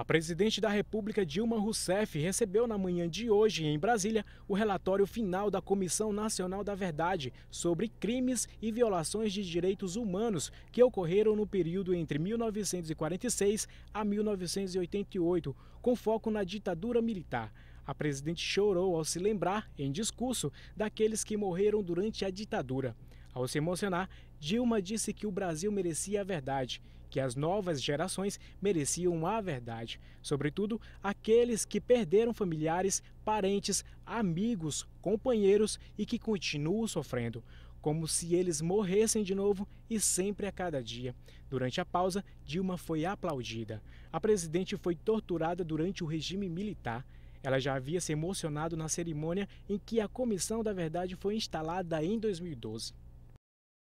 A presidente da República Dilma Rousseff recebeu na manhã de hoje, em Brasília, o relatório final da Comissão Nacional da Verdade sobre crimes e violações de direitos humanos que ocorreram no período entre 1946 a 1988, com foco na ditadura militar. A presidente chorou ao se lembrar, em discurso, daqueles que morreram durante a ditadura. Ao se emocionar, Dilma disse que o Brasil merecia a verdade, que as novas gerações mereciam a verdade, sobretudo aqueles que perderam familiares, parentes, amigos, companheiros e que continuam sofrendo como se eles morressem de novo e sempre a cada dia. Durante a pausa, Dilma foi aplaudida. A presidente foi torturada durante o regime militar. Ela já havia se emocionado na cerimônia em que a Comissão da Verdade foi instalada em 2012.